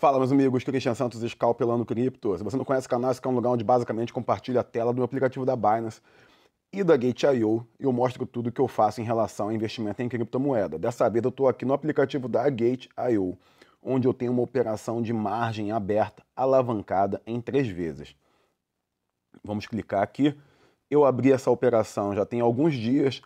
Fala, meus amigos, é Cristian Santos, Scalpelando Cripto. Se você não conhece o canal, esse é um lugar onde basicamente compartilho a tela do meu aplicativo da Binance e da Gate.io e eu mostro tudo que eu faço em relação a investimento em criptomoeda. Dessa vez eu estou aqui no aplicativo da Gate.io, onde eu tenho uma operação de margem aberta alavancada em três vezes. Vamos clicar aqui. Eu abri essa operação já tem alguns dias,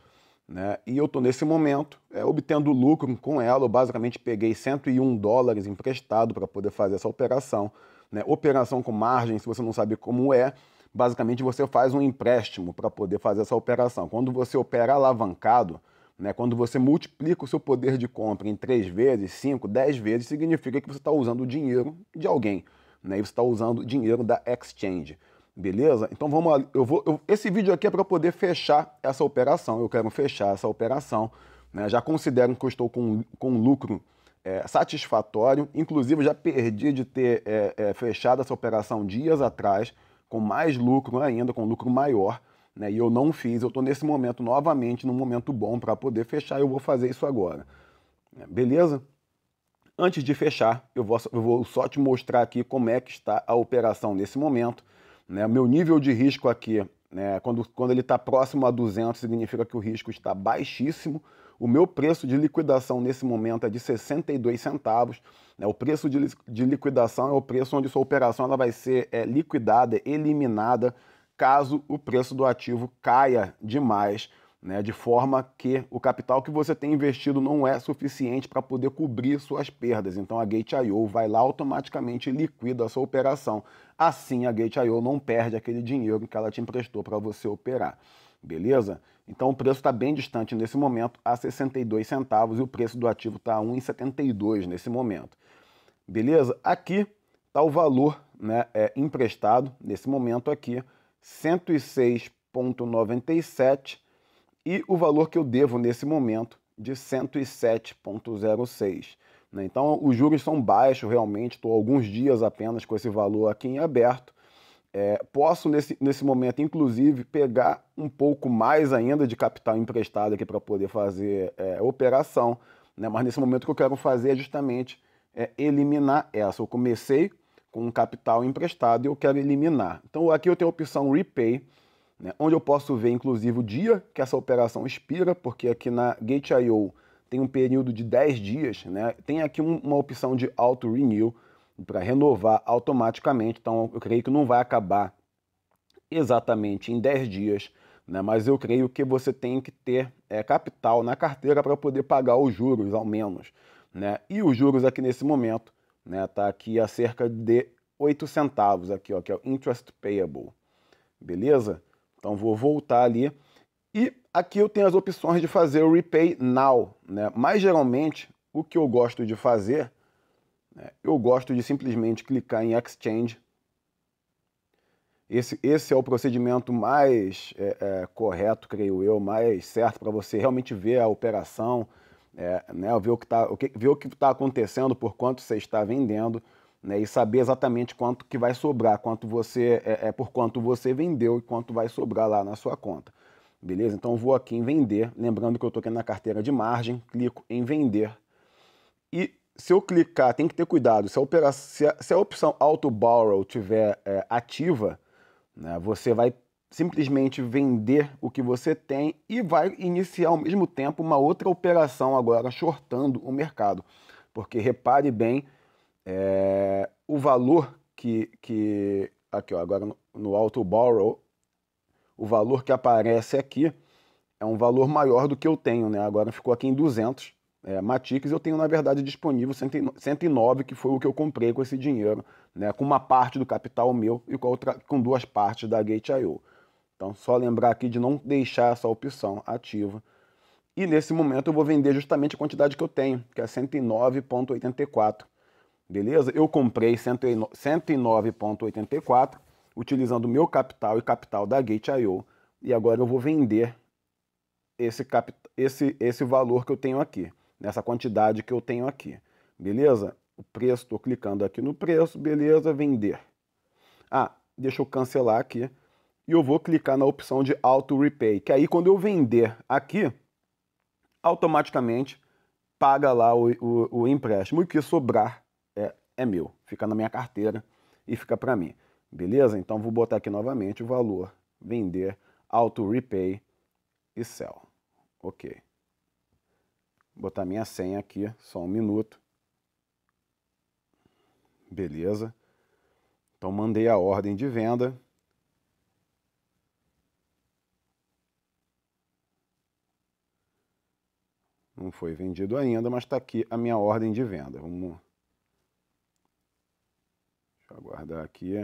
né? E eu estou nesse momento é, obtendo lucro com ela. Eu basicamente peguei 101 dólares emprestado para poder fazer essa operação. Né? Operação com margem, se você não sabe como é, basicamente você faz um empréstimo para poder fazer essa operação. Quando você opera alavancado, né, quando você multiplica o seu poder de compra em 3 vezes, 5, 10 vezes, significa que você está usando o dinheiro de alguém. Né? E você está usando o dinheiro da exchange. Beleza? Então vamos eu vou eu, esse vídeo aqui é para poder fechar essa operação. Eu quero fechar essa operação, né? Já considero que eu estou com, com lucro é, satisfatório. Inclusive já perdi de ter é, é, fechado essa operação dias atrás com mais lucro ainda, com lucro maior, né? E eu não fiz. Eu estou nesse momento novamente num momento bom para poder fechar. Eu vou fazer isso agora. É, beleza? Antes de fechar, eu vou, eu vou só te mostrar aqui como é que está a operação nesse momento né? Meu nível de risco aqui, né? quando, quando ele está próximo a 200, significa que o risco está baixíssimo. O meu preço de liquidação nesse momento é de 62 centavos. Né? O preço de, de liquidação é o preço onde sua operação ela vai ser é, liquidada, eliminada, caso o preço do ativo caia demais né, de forma que o capital que você tem investido não é suficiente para poder cobrir suas perdas. Então a Gate.io vai lá automaticamente e liquida a sua operação. Assim a Gate.io não perde aquele dinheiro que ela te emprestou para você operar. Beleza? Então o preço está bem distante nesse momento, a 62 centavos, e o preço do ativo está a 1,72 nesse momento. Beleza? Aqui está o valor né, é, emprestado, nesse momento aqui, 106,97 e o valor que eu devo nesse momento de 107,06. Né? Então, os juros são baixos realmente, estou alguns dias apenas com esse valor aqui em aberto. É, posso, nesse, nesse momento, inclusive, pegar um pouco mais ainda de capital emprestado aqui para poder fazer é, operação, né? mas nesse momento o que eu quero fazer é justamente é, eliminar essa. Eu comecei com um capital emprestado e eu quero eliminar. Então, aqui eu tenho a opção Repay, né? onde eu posso ver inclusive o dia que essa operação expira, porque aqui na Gate.io tem um período de 10 dias, né? tem aqui um, uma opção de auto-renew para renovar automaticamente, então eu creio que não vai acabar exatamente em 10 dias, né? mas eu creio que você tem que ter é, capital na carteira para poder pagar os juros, ao menos. Né? E os juros aqui nesse momento né, tá aqui a cerca de 8 centavos aqui, ó, que é o interest payable. Beleza? Então vou voltar ali e aqui eu tenho as opções de fazer o Repay Now, né? Mas geralmente o que eu gosto de fazer, né? eu gosto de simplesmente clicar em Exchange. Esse, esse é o procedimento mais é, é, correto, creio eu, mais certo para você realmente ver a operação, é, né? ver o que está tá acontecendo, por quanto você está vendendo né, e saber exatamente quanto que vai sobrar, quanto você é, é, por quanto você vendeu e quanto vai sobrar lá na sua conta. Beleza? Então vou aqui em vender, lembrando que eu estou aqui na carteira de margem, clico em vender. E se eu clicar, tem que ter cuidado, se a, opera, se a, se a opção auto borrow estiver é, ativa, né, você vai simplesmente vender o que você tem e vai iniciar ao mesmo tempo uma outra operação agora shortando o mercado. Porque repare bem, é, o valor que, que aqui ó, agora no, no auto borrow, o valor que aparece aqui é um valor maior do que eu tenho, né? Agora ficou aqui em 200 é, Matix, eu tenho na verdade disponível 109, que foi o que eu comprei com esse dinheiro, né? Com uma parte do capital meu e com, outra, com duas partes da Gate.io. Então, só lembrar aqui de não deixar essa opção ativa. E nesse momento eu vou vender justamente a quantidade que eu tenho, que é 109.84 beleza? Eu comprei 109,84 utilizando meu capital e capital da Gate.io e agora eu vou vender esse, cap, esse, esse valor que eu tenho aqui, nessa quantidade que eu tenho aqui, beleza? O preço, estou clicando aqui no preço, beleza, vender. Ah, deixa eu cancelar aqui e eu vou clicar na opção de Auto Repay, que aí quando eu vender aqui, automaticamente paga lá o, o, o empréstimo e o que sobrar é meu, fica na minha carteira e fica para mim. Beleza? Então vou botar aqui novamente o valor, vender, auto repay e sell. OK. Vou botar minha senha aqui, só um minuto. Beleza? Então mandei a ordem de venda. Não foi vendido ainda, mas está aqui a minha ordem de venda. Vamos aguardar aqui.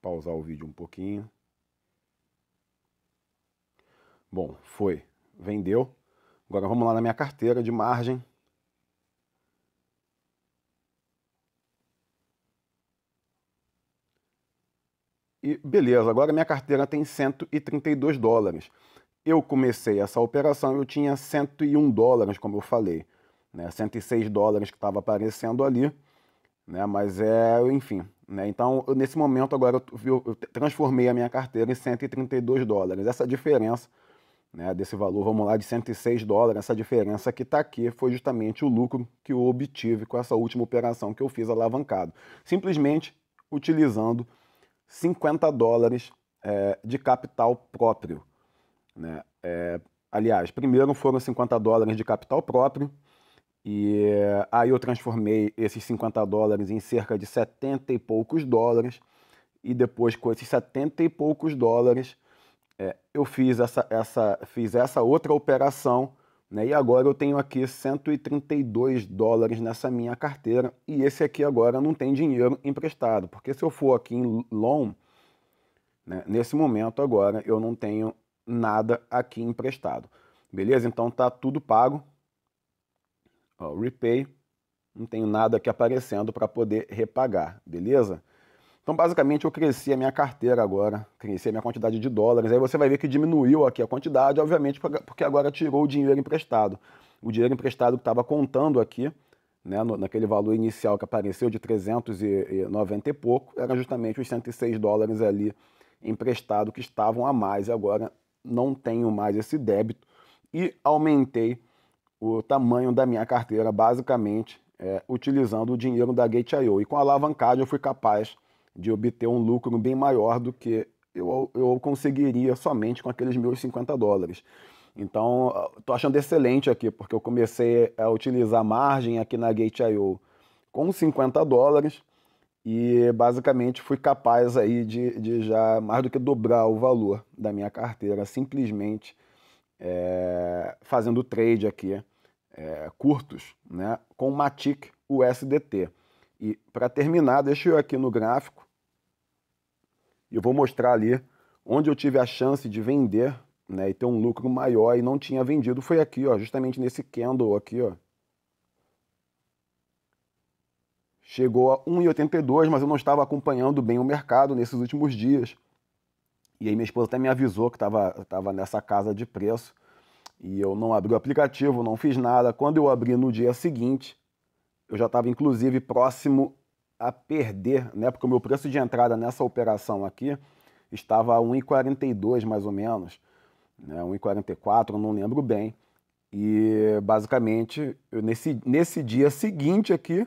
Pausar o vídeo um pouquinho. Bom, foi. Vendeu. Agora vamos lá na minha carteira de margem. E beleza, agora minha carteira tem 132 dólares. Eu comecei essa operação, eu tinha 101 dólares, como eu falei né? 106 dólares que estava aparecendo ali, né? Mas é, enfim, né? Então, eu, nesse momento agora eu, eu, transformei a minha carteira em 132 dólares. Essa diferença, né, desse valor, vamos lá, de 106 dólares, essa diferença que está aqui foi justamente o lucro que eu obtive com essa última operação que eu fiz alavancado, simplesmente utilizando 50 dólares é, de capital próprio, né? É, aliás, primeiro foram 50 dólares de capital próprio, e aí eu transformei esses 50 dólares em cerca de 70 e poucos dólares. E depois, com esses 70 e poucos dólares, é, eu fiz essa, essa, fiz essa outra operação. Né? E agora eu tenho aqui 132 dólares nessa minha carteira. E esse aqui agora não tem dinheiro emprestado. Porque se eu for aqui em loan, né? nesse momento agora eu não tenho nada aqui emprestado. Beleza? Então tá tudo pago. Ó, repay, não tenho nada aqui aparecendo para poder repagar, beleza? Então, basicamente, eu cresci a minha carteira agora, cresci a minha quantidade de dólares. Aí você vai ver que diminuiu aqui a quantidade, obviamente, porque agora tirou o dinheiro emprestado. O dinheiro emprestado que estava contando aqui, né, no, naquele valor inicial que apareceu de 390 e pouco, era justamente os 106 dólares ali emprestado que estavam a mais. Agora não tenho mais esse débito e aumentei o tamanho da minha carteira, basicamente é, utilizando o dinheiro da Gate.io. E com a alavancagem eu fui capaz de obter um lucro bem maior do que eu, eu conseguiria somente com aqueles meus 50 dólares. Então, estou achando excelente aqui, porque eu comecei a utilizar margem aqui na Gate.io com 50 dólares e basicamente fui capaz aí de, de já mais do que dobrar o valor da minha carteira, simplesmente é, fazendo trade aqui é, curtos, né, com o Matic USDT. E para terminar, deixa eu aqui no gráfico e eu vou mostrar ali onde eu tive a chance de vender né, e ter um lucro maior e não tinha vendido. Foi aqui, ó, justamente nesse candle aqui. Ó. Chegou a 1,82, mas eu não estava acompanhando bem o mercado nesses últimos dias. E aí minha esposa até me avisou que estava tava nessa casa de preço. E eu não abri o aplicativo, não fiz nada. Quando eu abri no dia seguinte, eu já estava inclusive próximo a perder, né? Porque o meu preço de entrada nessa operação aqui estava a 1,42 mais ou menos, né? 1,44, não lembro bem. E basicamente, eu, nesse, nesse dia seguinte aqui,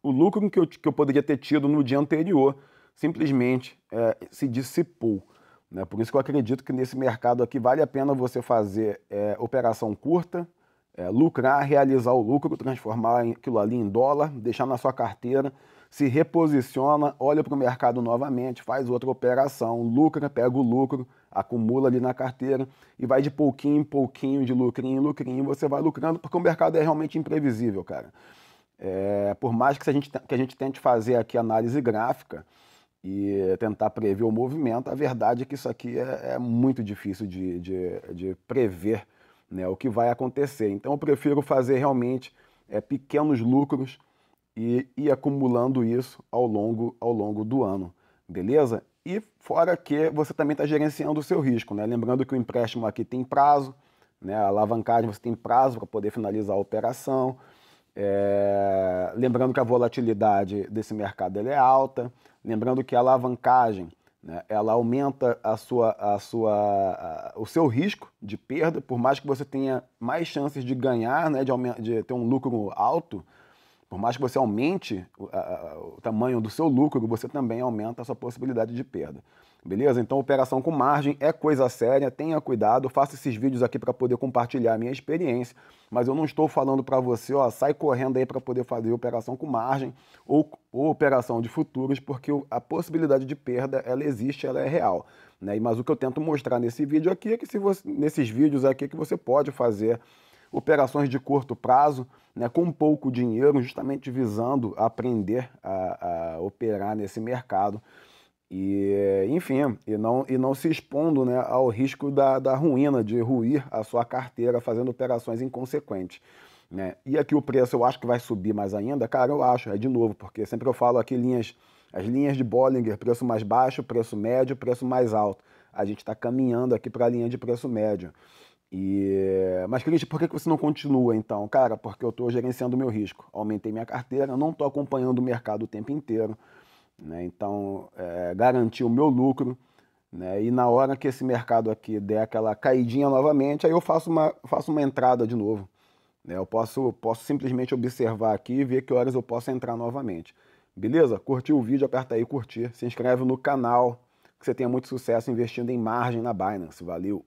o lucro que eu, que eu poderia ter tido no dia anterior simplesmente é, se dissipou. Né? Por isso que eu acredito que nesse mercado aqui vale a pena você fazer é, operação curta, é, lucrar, realizar o lucro, transformar aquilo ali em dólar, deixar na sua carteira, se reposiciona, olha para o mercado novamente, faz outra operação, lucra, pega o lucro, acumula ali na carteira e vai de pouquinho em pouquinho, de lucrinho em lucrinho, você vai lucrando, porque o mercado é realmente imprevisível, cara. É, por mais que a, gente, que a gente tente fazer aqui análise gráfica, e tentar prever o movimento. A verdade é que isso aqui é, é muito difícil de, de, de prever né, o que vai acontecer. Então eu prefiro fazer realmente é, pequenos lucros e ir acumulando isso ao longo, ao longo do ano, beleza? E fora que você também está gerenciando o seu risco, né? Lembrando que o empréstimo aqui tem prazo, né? A alavancagem você tem prazo para poder finalizar a operação. É... Lembrando que a volatilidade desse mercado é alta, Lembrando que a alavancagem né, ela aumenta a sua, a sua, a, o seu risco de perda, por mais que você tenha mais chances de ganhar, né, de, de ter um lucro alto, por mais que você aumente o, a, o tamanho do seu lucro, você também aumenta a sua possibilidade de perda. Beleza? Então, operação com margem é coisa séria, tenha cuidado. Faça esses vídeos aqui para poder compartilhar a minha experiência, mas eu não estou falando para você, ó, sai correndo aí para poder fazer operação com margem ou, ou, operação de futuros, porque a possibilidade de perda ela existe, ela é real. Né? Mas o que eu tento mostrar nesse vídeo aqui é que se você, nesses vídeos aqui é que você pode fazer operações de curto prazo, né, com pouco dinheiro, justamente visando aprender a, a operar nesse mercado e, enfim, e não, e não se expondo né, ao risco da, da ruína, de ruir a sua carteira fazendo operações inconsequentes. Né? E aqui o preço eu acho que vai subir mais ainda, cara, eu acho, é de novo, porque sempre eu falo aqui linhas, as linhas de Bollinger, preço mais baixo, preço médio, preço mais alto. A gente está caminhando aqui para a linha de preço médio. E... Mas, Cris, por que você não continua então? Cara, porque eu estou gerenciando o meu risco. Aumentei minha carteira, não estou acompanhando o mercado o tempo inteiro. Né? Então, é, garantir o meu lucro. Né? E na hora que esse mercado aqui der aquela caidinha novamente, aí eu faço uma, faço uma entrada de novo. Né? Eu posso, posso simplesmente observar aqui e ver que horas eu posso entrar novamente. Beleza? Curtiu o vídeo, aperta aí curtir. Se inscreve no canal, que você tenha muito sucesso investindo em margem na Binance. Valeu!